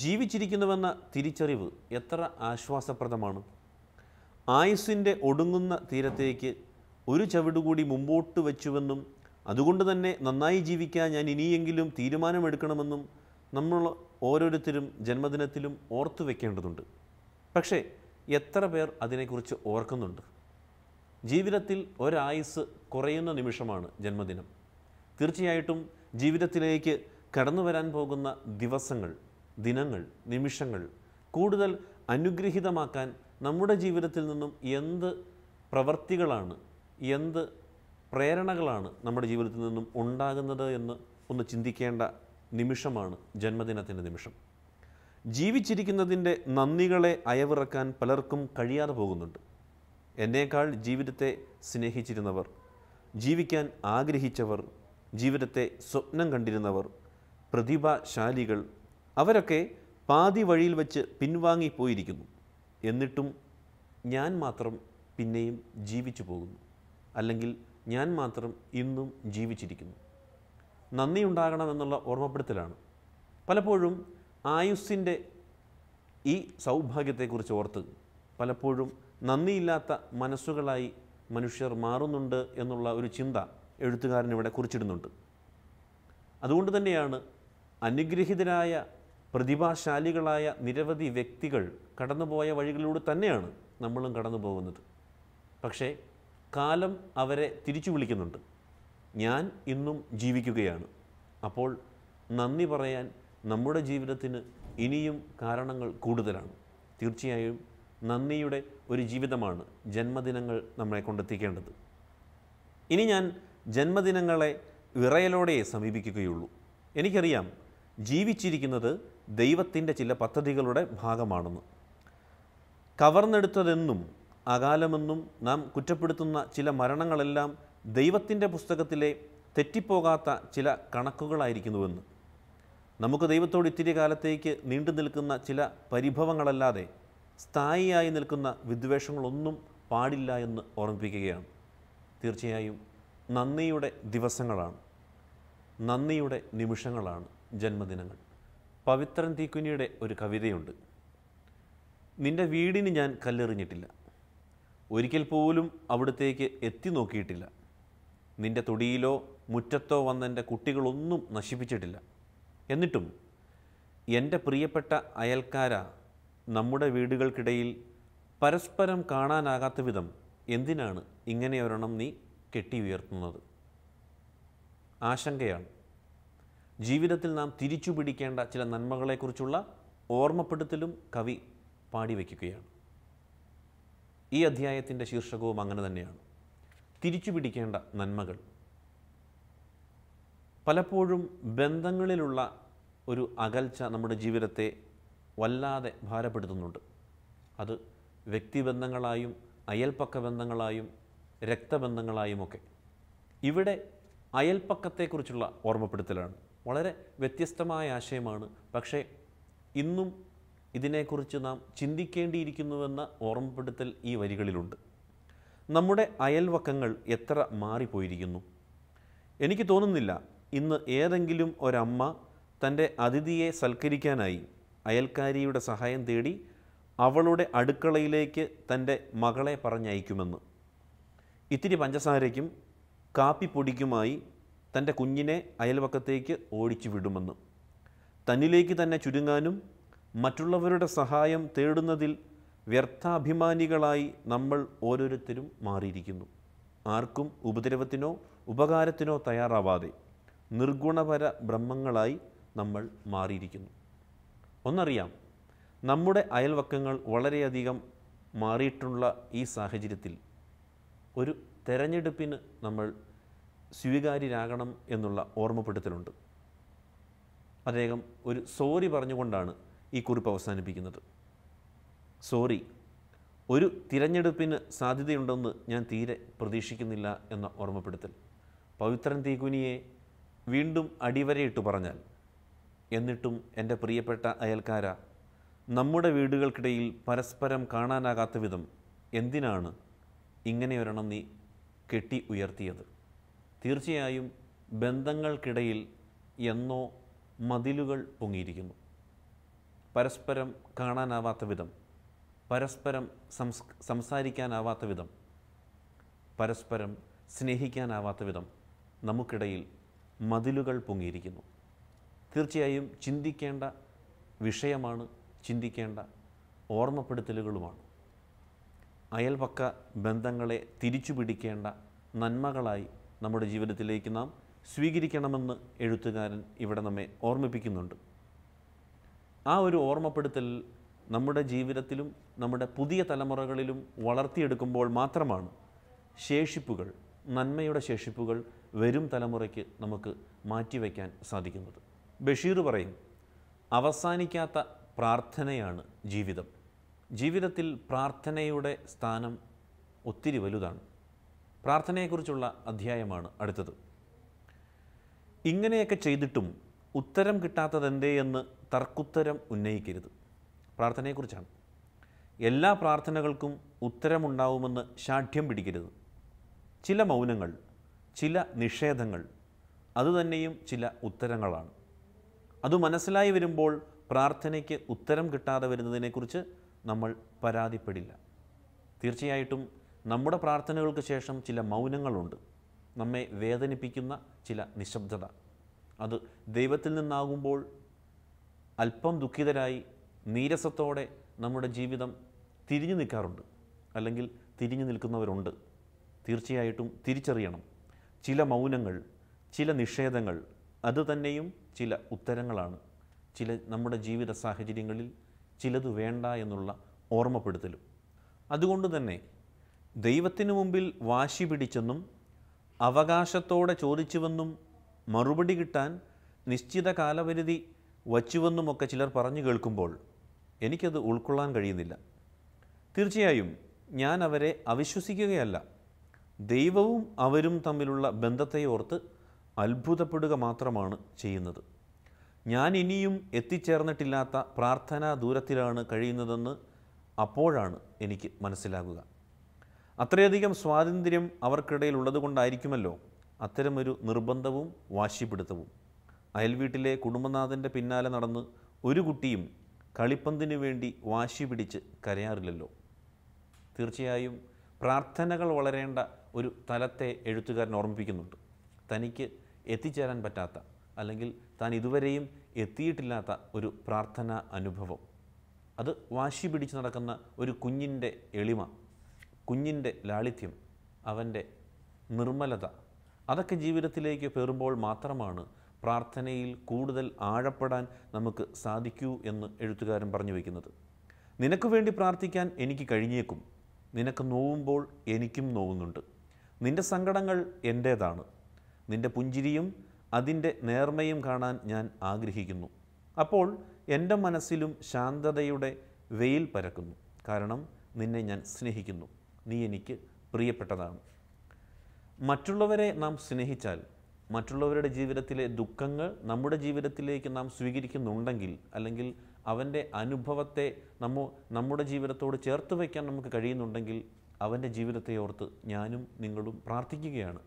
ജീവിച്ചിരിക്കുന്നുവെന്ന തിരിച്ചറിവ് എത്ര ആശ്വാസപ്രദമാണ് ആയുസിൻ്റെ ഒടുങ്ങുന്ന തീരത്തേക്ക് ഒരു ചവിടുകൂടി മുമ്പോട്ട് വെച്ചുവെന്നും അതുകൊണ്ട് തന്നെ നന്നായി ജീവിക്കാൻ ഞാൻ ഇനിയെങ്കിലും തീരുമാനമെടുക്കണമെന്നും നമ്മൾ ഓരോരുത്തരും ജന്മദിനത്തിലും ഓർത്തു വെക്കേണ്ടതുണ്ട് പക്ഷേ എത്ര പേർ അതിനെക്കുറിച്ച് ഓർക്കുന്നുണ്ട് ജീവിതത്തിൽ ഒരായുസ് കുറയുന്ന നിമിഷമാണ് ജന്മദിനം തീർച്ചയായിട്ടും ജീവിതത്തിലേക്ക് കടന്നു വരാൻ പോകുന്ന ദിവസങ്ങൾ ദിനങ്ങൾ നിമിഷങ്ങൾ കൂടുതൽ അനുഗ്രഹീതമാക്കാൻ നമ്മുടെ ജീവിതത്തിൽ നിന്നും എന്ത് പ്രവർത്തികളാണ് എന്ത് പ്രേരണകളാണ് നമ്മുടെ ജീവിതത്തിൽ നിന്നും ഉണ്ടാകുന്നത് എന്ന് ഒന്ന് ചിന്തിക്കേണ്ട നിമിഷമാണ് ജന്മദിനത്തിൻ്റെ നിമിഷം ജീവിച്ചിരിക്കുന്നതിൻ്റെ നന്ദികളെ അയവിറക്കാൻ പലർക്കും കഴിയാതെ പോകുന്നുണ്ട് എന്നേക്കാൾ ജീവിതത്തെ സ്നേഹിച്ചിരുന്നവർ ജീവിക്കാൻ ആഗ്രഹിച്ചവർ ജീവിതത്തെ സ്വപ്നം കണ്ടിരുന്നവർ പ്രതിഭാശാലികൾ അവരൊക്കെ പാതി വഴിയിൽ വെച്ച് പിൻവാങ്ങിപ്പോയിരിക്കുന്നു എന്നിട്ടും ഞാൻ മാത്രം പിന്നെയും ജീവിച്ചു പോകുന്നു അല്ലെങ്കിൽ ഞാൻ മാത്രം ഇന്നും ജീവിച്ചിരിക്കുന്നു നന്ദിയുണ്ടാകണമെന്നുള്ള ഓർമ്മപ്പെടുത്തലാണ് പലപ്പോഴും ആയുസ്സിൻ്റെ ഈ സൗഭാഗ്യത്തെക്കുറിച്ച് ഓർത്ത് പലപ്പോഴും നന്ദിയില്ലാത്ത മനസ്സുകളായി മനുഷ്യർ മാറുന്നുണ്ട് എന്നുള്ള ഒരു ചിന്ത എഴുത്തുകാരൻ കുറിച്ചിടുന്നുണ്ട് അതുകൊണ്ട് തന്നെയാണ് അനുഗ്രഹിതരായ പ്രതിഭാശാലികളായ നിരവധി വ്യക്തികൾ കടന്നുപോയ വഴികളിലൂടെ തന്നെയാണ് നമ്മളും കടന്നു പോകുന്നത് പക്ഷേ കാലം അവരെ തിരിച്ചു വിളിക്കുന്നുണ്ട് ഞാൻ ഇന്നും ജീവിക്കുകയാണ് അപ്പോൾ നന്ദി പറയാൻ നമ്മുടെ ജീവിതത്തിന് ഇനിയും കാരണങ്ങൾ കൂടുതലാണ് തീർച്ചയായും നന്ദിയുടെ ഒരു ജീവിതമാണ് ജന്മദിനങ്ങൾ നമ്മളെ കൊണ്ടെത്തിക്കേണ്ടത് ഇനി ഞാൻ ജന്മദിനങ്ങളെ വിറയലോടെ സമീപിക്കുകയുള്ളൂ എനിക്കറിയാം ജീവിച്ചിരിക്കുന്നത് ദൈവത്തിൻ്റെ ചില പദ്ധതികളുടെ ഭാഗമാണെന്ന് കവർന്നെടുത്തതെന്നും അകാലമെന്നും നാം കുറ്റപ്പെടുത്തുന്ന ചില മരണങ്ങളെല്ലാം ദൈവത്തിൻ്റെ പുസ്തകത്തിലെ തെറ്റിപ്പോകാത്ത ചില കണക്കുകളായിരിക്കുന്നുവെന്ന് നമുക്ക് ദൈവത്തോട് ഇത്തിരി കാലത്തേക്ക് നീണ്ടു നിൽക്കുന്ന ചില പരിഭവങ്ങളല്ലാതെ സ്ഥായിയായി നിൽക്കുന്ന വിദ്വേഷങ്ങളൊന്നും പാടില്ല എന്ന് ഓർമ്മിപ്പിക്കുകയാണ് തീർച്ചയായും നന്ദിയുടെ ദിവസങ്ങളാണ് നന്ദിയുടെ നിമിഷങ്ങളാണ് ജന്മദിനങ്ങൾ പവിത്രൻ തീക്കുനിയുടെ ഒരു കവിതയുണ്ട് നിന്റെ വീടിന് ഞാൻ കല്ലെറിഞ്ഞിട്ടില്ല ഒരിക്കൽ പോലും അവിടത്തേക്ക് എത്തി നോക്കിയിട്ടില്ല നിന്റെ തൊടിയിലോ മുറ്റത്തോ വന്നെൻ്റെ കുട്ടികളൊന്നും നശിപ്പിച്ചിട്ടില്ല എന്നിട്ടും എൻ്റെ പ്രിയപ്പെട്ട അയൽക്കാര നമ്മുടെ വീടുകൾക്കിടയിൽ പരസ്പരം കാണാനാകാത്ത വിധം എന്തിനാണ് ഇങ്ങനെ ഒരെണ്ണം നീ ഉയർത്തുന്നത് ആശങ്കയാണ് ജീവിതത്തിൽ നാം തിരിച്ചു പിടിക്കേണ്ട ചില നന്മകളെക്കുറിച്ചുള്ള ഓർമ്മപ്പെടുത്തലും കവി പാടിവെക്കുകയാണ് ഈ അധ്യായത്തിൻ്റെ ശീർഷകവും അങ്ങനെ തന്നെയാണ് തിരിച്ചു പിടിക്കേണ്ട നന്മകൾ പലപ്പോഴും ബന്ധങ്ങളിലുള്ള ഒരു അകൽച്ച നമ്മുടെ ജീവിതത്തെ വല്ലാതെ ഭാരപ്പെടുത്തുന്നുണ്ട് അത് വ്യക്തിബന്ധങ്ങളായും അയൽപ്പക്ക ബന്ധങ്ങളായും രക്തബന്ധങ്ങളായുമൊക്കെ ഇവിടെ അയൽപ്പക്കത്തെക്കുറിച്ചുള്ള ഓർമ്മപ്പെടുത്തലാണ് വളരെ വ്യത്യസ്തമായ ആശയമാണ് പക്ഷേ ഇന്നും ഇതിനെക്കുറിച്ച് നാം ചിന്തിക്കേണ്ടിയിരിക്കുന്നുവെന്ന ഓർമ്മപ്പെടുത്തൽ ഈ വരികളിലുണ്ട് നമ്മുടെ അയൽവക്കങ്ങൾ എത്ര മാറിപ്പോയിരിക്കുന്നു എനിക്ക് തോന്നുന്നില്ല ഇന്ന് ഏതെങ്കിലും ഒരമ്മ തൻ്റെ അതിഥിയെ സൽക്കരിക്കാനായി അയൽക്കാരിയുടെ സഹായം തേടി അവളുടെ അടുക്കളയിലേക്ക് തൻ്റെ മകളെ പറഞ്ഞയക്കുമെന്ന് ഇത്തിരി പഞ്ചസാരയ്ക്കും കാപ്പിപ്പൊടിക്കുമായി തൻ്റെ കുഞ്ഞിനെ അയൽവക്കത്തേക്ക് ഓടിച്ചു വിടുമെന്ന് തന്നിലേക്ക് തന്നെ ചുരുങ്ങാനും മറ്റുള്ളവരുടെ സഹായം തേടുന്നതിൽ വ്യർത്ഥാഭിമാനികളായി നമ്മൾ ഓരോരുത്തരും മാറിയിരിക്കുന്നു ആർക്കും ഉപദ്രവത്തിനോ ഉപകാരത്തിനോ തയ്യാറാവാതെ നിർഗുണപര ബ്രഹ്മങ്ങളായി നമ്മൾ മാറിയിരിക്കുന്നു ഒന്നറിയാം നമ്മുടെ അയൽവക്കങ്ങൾ വളരെയധികം മാറിയിട്ടുള്ള ഈ സാഹചര്യത്തിൽ ഒരു തെരഞ്ഞെടുപ്പിന് നമ്മൾ സ്വീകാര്യരാകണം എന്നുള്ള ഓർമ്മപ്പെടുത്തലുണ്ട് അദ്ദേഹം ഒരു സോറി പറഞ്ഞുകൊണ്ടാണ് ഈ കുറിപ്പ് അവസാനിപ്പിക്കുന്നത് സോറി ഒരു തിരഞ്ഞെടുപ്പിന് സാധ്യതയുണ്ടെന്ന് ഞാൻ തീരെ പ്രതീക്ഷിക്കുന്നില്ല എന്ന ഓർമ്മപ്പെടുത്തൽ പവിത്രൻ തീകുനിയെ വീണ്ടും അടിവരയിട്ട് പറഞ്ഞാൽ എന്നിട്ടും എൻ്റെ പ്രിയപ്പെട്ട അയൽക്കാര നമ്മുടെ വീടുകൾക്കിടയിൽ പരസ്പരം കാണാനാകാത്ത വിധം എന്തിനാണ് ഇങ്ങനെ ഒരെണ്ണം നീ കെട്ടി ഉയർത്തിയത് തീർച്ചയായും ബന്ധങ്ങൾക്കിടയിൽ എന്നോ മതിലുകൾ പൊങ്ങിയിരിക്കുന്നു പരസ്പരം കാണാനാവാത്ത വിധം പരസ്പരം സംസ് സംസാരിക്കാനാവാത്ത വിധം പരസ്പരം സ്നേഹിക്കാനാവാത്ത വിധം നമുക്കിടയിൽ മതിലുകൾ പൊങ്ങിയിരിക്കുന്നു തീർച്ചയായും ചിന്തിക്കേണ്ട വിഷയമാണ് ചിന്തിക്കേണ്ട ഓർമ്മപ്പെടുത്തലുകളുമാണ് അയൽപക്ക ബന്ധങ്ങളെ തിരിച്ചുപിടിക്കേണ്ട നന്മകളായി നമ്മുടെ ജീവിതത്തിലേക്ക് നാം സ്വീകരിക്കണമെന്ന് എഴുത്തുകാരൻ ഇവിടെ നമ്മെ ഓർമ്മിപ്പിക്കുന്നുണ്ട് ആ ഒരു ഓർമ്മപ്പെടുത്തൽ നമ്മുടെ ജീവിതത്തിലും നമ്മുടെ പുതിയ തലമുറകളിലും വളർത്തിയെടുക്കുമ്പോൾ മാത്രമാണ് ശേഷിപ്പുകൾ നന്മയുടെ ശേഷിപ്പുകൾ വരും തലമുറയ്ക്ക് നമുക്ക് മാറ്റിവെക്കാൻ സാധിക്കുന്നത് ബഷീർ പറയും അവസാനിക്കാത്ത പ്രാർത്ഥനയാണ് ജീവിതം ജീവിതത്തിൽ പ്രാർത്ഥനയുടെ സ്ഥാനം ഒത്തിരി വലുതാണ് പ്രാർത്ഥനയെക്കുറിച്ചുള്ള അധ്യായമാണ് അടുത്തത് ഇങ്ങനെയൊക്കെ ചെയ്തിട്ടും ഉത്തരം കിട്ടാത്തതെന്തേ എന്ന് തർക്കുത്തരം ഉന്നയിക്കരുത് പ്രാർത്ഥനയെക്കുറിച്ചാണ് എല്ലാ പ്രാർത്ഥനകൾക്കും ഉത്തരമുണ്ടാവുമെന്ന് ശാഠ്യം പിടിക്കരുത് ചില മൗനങ്ങൾ ചില നിഷേധങ്ങൾ അതുതന്നെയും ചില ഉത്തരങ്ങളാണ് അത് മനസ്സിലായി വരുമ്പോൾ പ്രാർത്ഥനയ്ക്ക് ഉത്തരം കിട്ടാതെ വരുന്നതിനെക്കുറിച്ച് നമ്മൾ പരാതിപ്പെടില്ല തീർച്ചയായിട്ടും നമ്മുടെ പ്രാർത്ഥനകൾക്ക് ശേഷം ചില മൗനങ്ങളുണ്ട് നമ്മെ വേദനിപ്പിക്കുന്ന ചില നിശബ്ദത അത് ദൈവത്തിൽ നിന്നാകുമ്പോൾ അല്പം ദുഃഖിതരായി നീരസത്തോടെ നമ്മുടെ ജീവിതം തിരിഞ്ഞു നിൽക്കാറുണ്ട് അല്ലെങ്കിൽ തിരിഞ്ഞു നിൽക്കുന്നവരുണ്ട് തീർച്ചയായിട്ടും തിരിച്ചറിയണം ചില മൗനങ്ങൾ ചില നിഷേധങ്ങൾ അതുതന്നെയും ചില ഉത്തരങ്ങളാണ് ചില നമ്മുടെ ജീവിത സാഹചര്യങ്ങളിൽ ചിലത് വേണ്ട എന്നുള്ള ഓർമ്മപ്പെടുത്തലും അതുകൊണ്ട് തന്നെ ദൈവത്തിനു മുമ്പിൽ വാശി പിടിച്ചെന്നും അവകാശത്തോടെ ചോദിച്ചുവെന്നും മറുപടി കിട്ടാൻ നിശ്ചിത കാലപരിധി വച്ചുവെന്നുമൊക്കെ ചിലർ പറഞ്ഞു കേൾക്കുമ്പോൾ എനിക്കത് ഉൾക്കൊള്ളാൻ കഴിയുന്നില്ല തീർച്ചയായും ഞാൻ അവരെ അവിശ്വസിക്കുകയല്ല ദൈവവും അവരും തമ്മിലുള്ള ബന്ധത്തെ ഓർത്ത് അത്ഭുതപ്പെടുക മാത്രമാണ് ചെയ്യുന്നത് ഞാൻ ഇനിയും എത്തിച്ചേർന്നിട്ടില്ലാത്ത പ്രാർത്ഥനാ ദൂരത്തിലാണ് കഴിയുന്നതെന്ന് അപ്പോഴാണ് എനിക്ക് മനസ്സിലാകുക അത്രയധികം സ്വാതന്ത്ര്യം അവർക്കിടയിൽ ഉള്ളതുകൊണ്ടായിരിക്കുമല്ലോ അത്തരമൊരു നിർബന്ധവും വാശിപിടുത്തവും അയൽവീട്ടിലെ കുടുംബനാഥൻ്റെ പിന്നാലെ നടന്ന് ഒരു കുട്ടിയും കളിപ്പന്തിനു വേണ്ടി വാശി പിടിച്ച് കരയാറില്ലല്ലോ തീർച്ചയായും പ്രാർത്ഥനകൾ വളരേണ്ട ഒരു തലത്തെ എഴുത്തുകാരൻ ഓർമ്മിപ്പിക്കുന്നുണ്ട് തനിക്ക് എത്തിച്ചേരാൻ പറ്റാത്ത അല്ലെങ്കിൽ താൻ ഇതുവരെയും എത്തിയിട്ടില്ലാത്ത ഒരു പ്രാർത്ഥനാ അനുഭവം അത് വാശി പിടിച്ച് നടക്കുന്ന ഒരു കുഞ്ഞിൻ്റെ എളിമ കുഞ്ഞിൻ്റെ ലാളിത്യം അവൻ്റെ നിർമ്മലത അതൊക്കെ ജീവിതത്തിലേക്ക് പേറുമ്പോൾ മാത്രമാണ് പ്രാർത്ഥനയിൽ കൂടുതൽ ആഴപ്പെടാൻ നമുക്ക് സാധിക്കൂ എന്ന് എഴുത്തുകാരൻ പറഞ്ഞു വയ്ക്കുന്നത് നിനക്ക് വേണ്ടി പ്രാർത്ഥിക്കാൻ എനിക്ക് കഴിഞ്ഞേക്കും നിനക്ക് നോവുമ്പോൾ എനിക്കും നോവുന്നുണ്ട് നിൻ്റെ സങ്കടങ്ങൾ എൻ്റേതാണ് നിൻ്റെ പുഞ്ചിരിയും അതിൻ്റെ നേർമയും കാണാൻ ഞാൻ ആഗ്രഹിക്കുന്നു അപ്പോൾ എൻ്റെ മനസ്സിലും ശാന്തതയുടെ വെയിൽ പരക്കുന്നു കാരണം നിന്നെ ഞാൻ സ്നേഹിക്കുന്നു നീ എനിക്ക് പ്രിയപ്പെട്ടതാണ് മറ്റുള്ളവരെ നാം സ്നേഹിച്ചാൽ മറ്റുള്ളവരുടെ ജീവിതത്തിലെ ദുഃഖങ്ങൾ നമ്മുടെ ജീവിതത്തിലേക്ക് നാം സ്വീകരിക്കുന്നുണ്ടെങ്കിൽ അല്ലെങ്കിൽ അവൻ്റെ അനുഭവത്തെ നമ്മ നമ്മുടെ ജീവിതത്തോട് ചേർത്ത് വയ്ക്കാൻ നമുക്ക് കഴിയുന്നുണ്ടെങ്കിൽ അവൻ്റെ ജീവിതത്തെ ഓർത്ത് ഞാനും നിങ്ങളും പ്രാർത്ഥിക്കുകയാണ്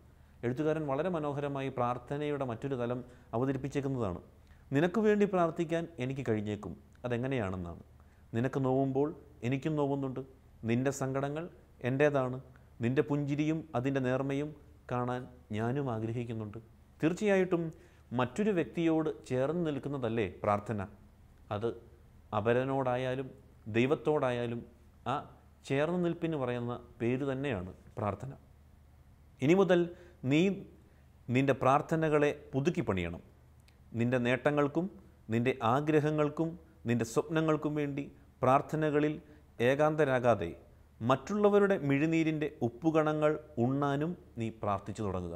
എഴുത്തുകാരൻ വളരെ മനോഹരമായി പ്രാർത്ഥനയുടെ മറ്റൊരു തലം അവതരിപ്പിച്ചേക്കുന്നതാണ് നിനക്ക് വേണ്ടി പ്രാർത്ഥിക്കാൻ എനിക്ക് കഴിഞ്ഞേക്കും അതെങ്ങനെയാണെന്നാണ് നിനക്ക് നോവുമ്പോൾ എനിക്കും നോവുന്നുണ്ട് നിൻ്റെ സങ്കടങ്ങൾ എൻ്റേതാണ് നിൻ്റെ പുഞ്ചിരിയും അതിൻ്റെ നേർമയും കാണാൻ ഞാനും ആഗ്രഹിക്കുന്നുണ്ട് തീർച്ചയായിട്ടും മറ്റൊരു വ്യക്തിയോട് ചേർന്ന് നിൽക്കുന്നതല്ലേ പ്രാർത്ഥന അത് അപരനോടായാലും ദൈവത്തോടായാലും ആ ചേർന്ന് നിൽപ്പിന് പറയുന്ന പേര് തന്നെയാണ് പ്രാർത്ഥന ഇനി മുതൽ നീ നിൻ്റെ പ്രാർത്ഥനകളെ പുതുക്കി പണിയണം നിൻ്റെ നേട്ടങ്ങൾക്കും നിൻ്റെ ആഗ്രഹങ്ങൾക്കും നിൻ്റെ സ്വപ്നങ്ങൾക്കും വേണ്ടി പ്രാർത്ഥനകളിൽ ഏകാന്തരാകാതെ മറ്റുള്ളവരുടെ മിഴിനീരിൻ്റെ ഉപ്പുകണങ്ങൾ ഉണ്ണാനും നീ പ്രാർത്ഥിച്ചു തുടങ്ങുക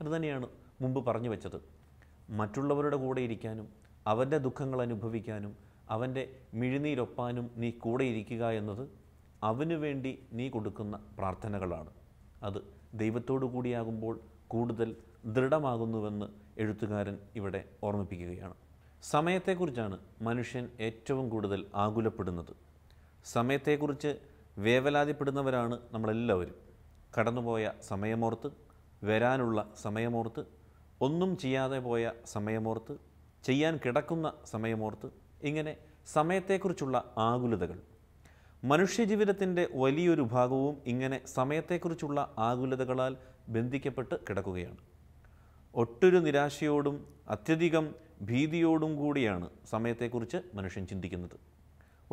അതുതന്നെയാണ് മുമ്പ് പറഞ്ഞു വെച്ചത് മറ്റുള്ളവരുടെ കൂടെ ഇരിക്കാനും അവൻ്റെ ദുഃഖങ്ങൾ അനുഭവിക്കാനും അവൻ്റെ മിഴിനീരൊപ്പാനും നീ കൂടെ ഇരിക്കുക എന്നത് അവനു വേണ്ടി നീ കൊടുക്കുന്ന പ്രാർത്ഥനകളാണ് അത് ദൈവത്തോടു കൂടിയാകുമ്പോൾ കൂടുതൽ ദൃഢമാകുന്നുവെന്ന് എഴുത്തുകാരൻ ഇവിടെ ഓർമ്മിപ്പിക്കുകയാണ് സമയത്തെക്കുറിച്ചാണ് മനുഷ്യൻ ഏറ്റവും കൂടുതൽ ആകുലപ്പെടുന്നത് സമയത്തെക്കുറിച്ച് വേവലാതിപ്പെടുന്നവരാണ് നമ്മളെല്ലാവരും കടന്നുപോയ സമയമോർത്ത് വരാനുള്ള സമയമോർത്ത് ഒന്നും ചെയ്യാതെ പോയ സമയമോർത്ത് ചെയ്യാൻ കിടക്കുന്ന സമയമോർത്ത് ഇങ്ങനെ സമയത്തെക്കുറിച്ചുള്ള ആകുലതകൾ മനുഷ്യജീവിതത്തിൻ്റെ വലിയൊരു ഭാഗവും ഇങ്ങനെ സമയത്തെക്കുറിച്ചുള്ള ആകുലതകളാൽ ബന്ധിക്കപ്പെട്ട് കിടക്കുകയാണ് ഒട്ടൊരു നിരാശയോടും അത്യധികം ഭീതിയോടും കൂടിയാണ് സമയത്തെക്കുറിച്ച് മനുഷ്യൻ ചിന്തിക്കുന്നത്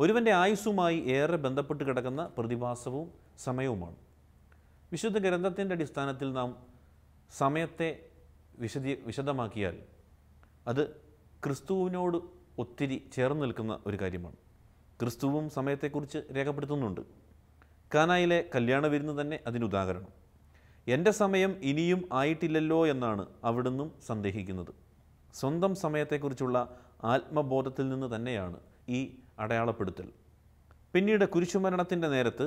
ഒരുവൻ്റെ ആയുസ്സുമായി ഏറെ ബന്ധപ്പെട്ട് കിടക്കുന്ന പ്രതിഭാസവും സമയവുമാണ് വിശുദ്ധ ഗ്രന്ഥത്തിൻ്റെ അടിസ്ഥാനത്തിൽ നാം സമയത്തെ വിശദീ വിശദമാക്കിയാൽ അത് ക്രിസ്തുവിനോട് ഒത്തിരി ചേർന്ന് നിൽക്കുന്ന ഒരു കാര്യമാണ് ക്രിസ്തുവും സമയത്തെക്കുറിച്ച് രേഖപ്പെടുത്തുന്നുണ്ട് കാനായിലെ കല്യാണ വിരുന്ന് തന്നെ അതിനുദാഹരണം എൻ്റെ സമയം ഇനിയും ആയിട്ടില്ലല്ലോ എന്നാണ് അവിടുന്നും സന്ദേഹിക്കുന്നത് സ്വന്തം സമയത്തെക്കുറിച്ചുള്ള ആത്മബോധത്തിൽ നിന്ന് തന്നെയാണ് ഈ അടയാളപ്പെടുത്തൽ പിന്നീട് കുരിശുമരണത്തിൻ്റെ നേരത്ത്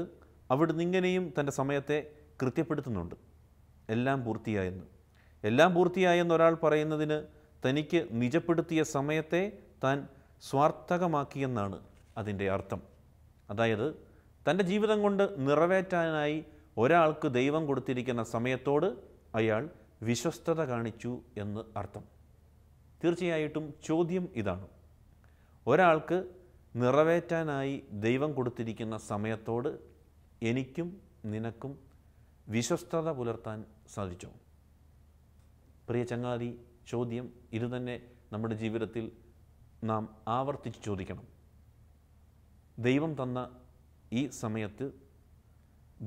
അവിടുന്ന് ഇങ്ങനെയും തൻ്റെ സമയത്തെ കൃത്യപ്പെടുത്തുന്നുണ്ട് എല്ലാം പൂർത്തിയായെന്ന് എല്ലാം പൂർത്തിയായെന്ന് ഒരാൾ പറയുന്നതിന് തനിക്ക് നിജപ്പെടുത്തിയ സമയത്തെ താൻ സ്വാർത്ഥകമാക്കിയെന്നാണ് അതിൻ്റെ അർത്ഥം അതായത് തൻ്റെ ജീവിതം കൊണ്ട് നിറവേറ്റാനായി ഒരാൾക്ക് ദൈവം കൊടുത്തിരിക്കുന്ന സമയത്തോട് അയാൾ വിശ്വസ്തത കാണിച്ചു എന്ന് അർത്ഥം തീർച്ചയായിട്ടും ചോദ്യം ഇതാണ് ഒരാൾക്ക് നിറവേറ്റാനായി ദൈവം കൊടുത്തിരിക്കുന്ന സമയത്തോട് എനിക്കും നിനക്കും വിശ്വസ്തത പുലർത്താൻ സാധിച്ചോ പ്രിയ ചങ്ങാതി ചോദ്യം ഇത് തന്നെ നമ്മുടെ ജീവിതത്തിൽ നാം ആവർത്തിച്ച് ചോദിക്കണം ദൈവം തന്ന ഈ സമയത്ത്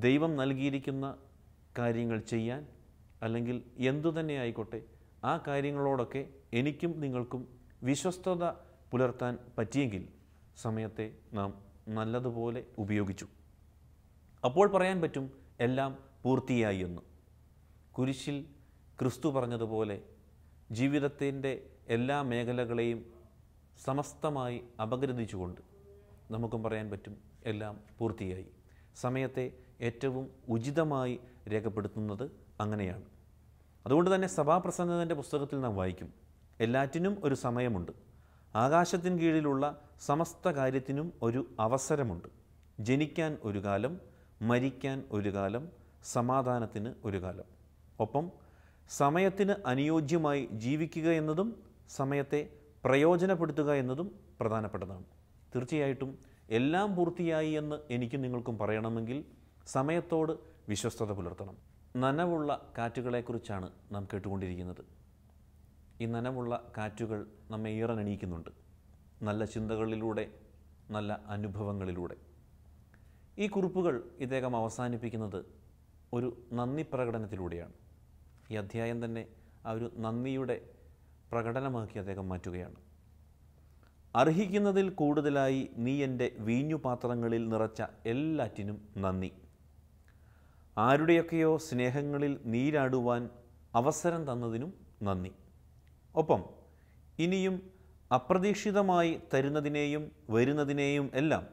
ദൈവം നൽകിയിരിക്കുന്ന കാര്യങ്ങൾ ചെയ്യാൻ അല്ലെങ്കിൽ എന്തു തന്നെ ആയിക്കോട്ടെ ആ കാര്യങ്ങളോടൊക്കെ എനിക്കും നിങ്ങൾക്കും വിശ്വസ്തത പുലർത്താൻ പറ്റിയെങ്കിൽ സമയത്തെ നാം നല്ലതുപോലെ ഉപയോഗിച്ചു അപ്പോൾ പറയാൻ പറ്റും എല്ലാം പൂർത്തിയായി എന്ന് കുരിശിൽ ക്രിസ്തു പറഞ്ഞതുപോലെ ജീവിതത്തിൻ്റെ എല്ലാ മേഖലകളെയും സമസ്തമായി അപഗ്രഥിച്ചുകൊണ്ട് നമുക്കും പറയാൻ പറ്റും എല്ലാം പൂർത്തിയായി സമയത്തെ ഏറ്റവും ഉചിതമായി രേഖപ്പെടുത്തുന്നത് അങ്ങനെയാണ് അതുകൊണ്ട് തന്നെ സഭാപ്രസംഗത്തിൻ്റെ പുസ്തകത്തിൽ നാം വായിക്കും എല്ലാറ്റിനും ഒരു സമയമുണ്ട് ആകാശത്തിന് കീഴിലുള്ള സമസ്ത കാര്യത്തിനും ഒരു അവസരമുണ്ട് ജനിക്കാൻ ഒരു കാലം മരിക്കാൻ ഒരു കാലം സമാധാനത്തിന് ഒരു കാലം ഒപ്പം സമയത്തിന് അനുയോജ്യമായി ജീവിക്കുക എന്നതും സമയത്തെ പ്രയോജനപ്പെടുത്തുക എന്നതും പ്രധാനപ്പെട്ടതാണ് തീർച്ചയായിട്ടും എല്ലാം പൂർത്തിയായി എന്ന് എനിക്കും നിങ്ങൾക്കും പറയണമെങ്കിൽ സമയത്തോട് വിശ്വസ്തത പുലർത്തണം നനവുള്ള കാറ്റുകളെക്കുറിച്ചാണ് നാം കേട്ടുകൊണ്ടിരിക്കുന്നത് ഈ നനവുള്ള കാറ്റുകൾ നമ്മെ ഈറനണിയിക്കുന്നുണ്ട് നല്ല ചിന്തകളിലൂടെ നല്ല അനുഭവങ്ങളിലൂടെ ഈ കുറിപ്പുകൾ ഇദ്ദേഹം അവസാനിപ്പിക്കുന്നത് ഒരു നന്ദി പ്രകടനത്തിലൂടെയാണ് ഈ അധ്യായം തന്നെ ആ ഒരു നന്ദിയുടെ പ്രകടനമാക്കി അദ്ദേഹം മാറ്റുകയാണ് അർഹിക്കുന്നതിൽ കൂടുതലായി നീ എൻ്റെ വീഞ്ഞുപാത്രങ്ങളിൽ നിറച്ച എല്ലാറ്റിനും നന്ദി ആരുടെയൊക്കെയോ സ്നേഹങ്ങളിൽ നീരാടുവാൻ അവസരം തന്നതിനും നന്ദി ഒപ്പം ഇനിയും അപ്രതീക്ഷിതമായി തരുന്നതിനെയും വരുന്നതിനെയും എല്ലാം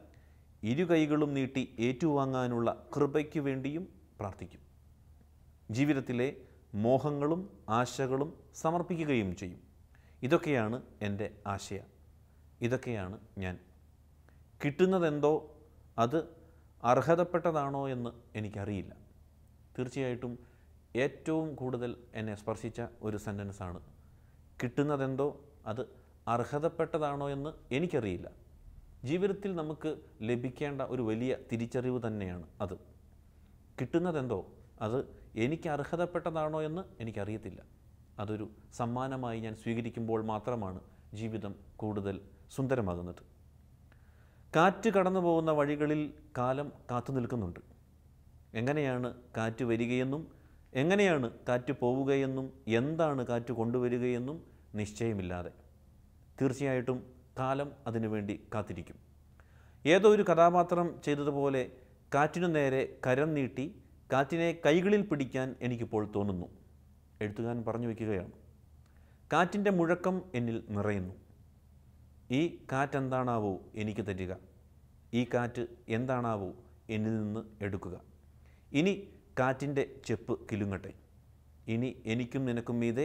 ഇരു കൈകളും നീട്ടി ഏറ്റുവാങ്ങാനുള്ള കൃപയ്ക്ക് വേണ്ടിയും പ്രാർത്ഥിക്കും ജീവിതത്തിലെ മോഹങ്ങളും ആശകളും സമർപ്പിക്കുകയും ചെയ്യും ഇതൊക്കെയാണ് എൻ്റെ ആശയ ഇതൊക്കെയാണ് ഞാൻ കിട്ടുന്നതെന്തോ അത് അർഹതപ്പെട്ടതാണോ എന്ന് എനിക്കറിയില്ല തീർച്ചയായിട്ടും ഏറ്റവും കൂടുതൽ എന്നെ സ്പർശിച്ച ഒരു സെൻറ്റൻസാണ് കിട്ടുന്നതെന്തോ അത് അർഹതപ്പെട്ടതാണോ എന്ന് എനിക്കറിയില്ല ജീവിതത്തിൽ നമുക്ക് ലഭിക്കേണ്ട ഒരു വലിയ തിരിച്ചറിവ് തന്നെയാണ് അത് കിട്ടുന്നതെന്തോ അത് എനിക്ക് അർഹതപ്പെട്ടതാണോ എന്ന് എനിക്കറിയത്തില്ല അതൊരു സമ്മാനമായി ഞാൻ സ്വീകരിക്കുമ്പോൾ മാത്രമാണ് ജീവിതം കൂടുതൽ സുന്ദരമാകുന്നത് കാറ്റ് കടന്നു പോകുന്ന വഴികളിൽ കാലം കാത്തു നിൽക്കുന്നുണ്ട് എങ്ങനെയാണ് കാറ്റ് വരികയെന്നും എങ്ങനെയാണ് കാറ്റ് പോവുകയെന്നും എന്താണ് കാറ്റ് കൊണ്ടുവരികയെന്നും നിശ്ചയമില്ലാതെ തീർച്ചയായിട്ടും കാലം അതിനുവേണ്ടി കാത്തിരിക്കും ഏതോ ഒരു കഥാപാത്രം ചെയ്തതുപോലെ കാറ്റിനു നേരെ കരം നീട്ടി കാറ്റിനെ കൈകളിൽ പിടിക്കാൻ എനിക്കിപ്പോൾ തോന്നുന്നു എഴുത്തുകാരൻ പറഞ്ഞു വയ്ക്കുകയാണ് കാറ്റിൻ്റെ മുഴക്കം എന്നിൽ നിറയുന്നു ഈ കാറ്റെന്താണാവോ എനിക്ക് തരിക ഈ കാറ്റ് എന്താണാവോ എന്നിൽ നിന്ന് എടുക്കുക ഇനി കാറ്റിൻ്റെ ചെപ്പ് കിലുങ്ങട്ടെ ഇനി എനിക്കും നിനക്കും മീതെ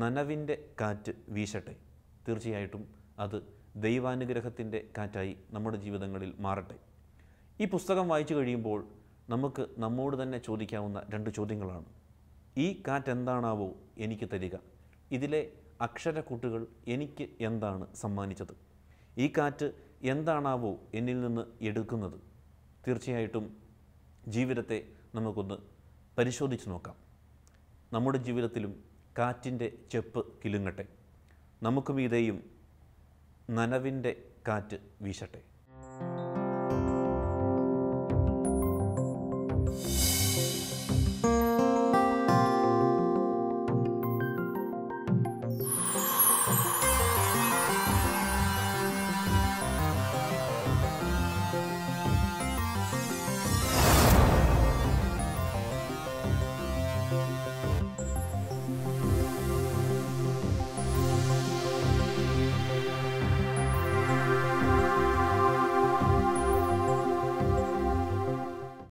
നനവിൻ്റെ കാറ്റ് വീശട്ടെ തീർച്ചയായിട്ടും അത് ദൈവാനുഗ്രഹത്തിൻ്റെ കാറ്റായി നമ്മുടെ ജീവിതങ്ങളിൽ മാറട്ടെ ഈ പുസ്തകം വായിച്ചു കഴിയുമ്പോൾ നമുക്ക് നമ്മോട് തന്നെ ചോദിക്കാവുന്ന രണ്ട് ചോദ്യങ്ങളാണ് ഈ കാറ്റ് എന്താണാവോ എനിക്ക് തരിക ഇതിലെ അക്ഷരക്കൂട്ടുകൾ എനിക്ക് എന്താണ് സമ്മാനിച്ചത് ഈ കാറ്റ് എന്താണാവോ എന്നിൽ നിന്ന് എടുക്കുന്നത് തീർച്ചയായിട്ടും ജീവിതത്തെ നമുക്കൊന്ന് പരിശോധിച്ച് നോക്കാം നമ്മുടെ ജീവിതത്തിലും കാറ്റിൻ്റെ ചെപ്പ് കിലുങ്ങട്ടെ നമുക്കും ഇതേയും നനവിൻ്റെ കാറ്റ് വീശട്ടെ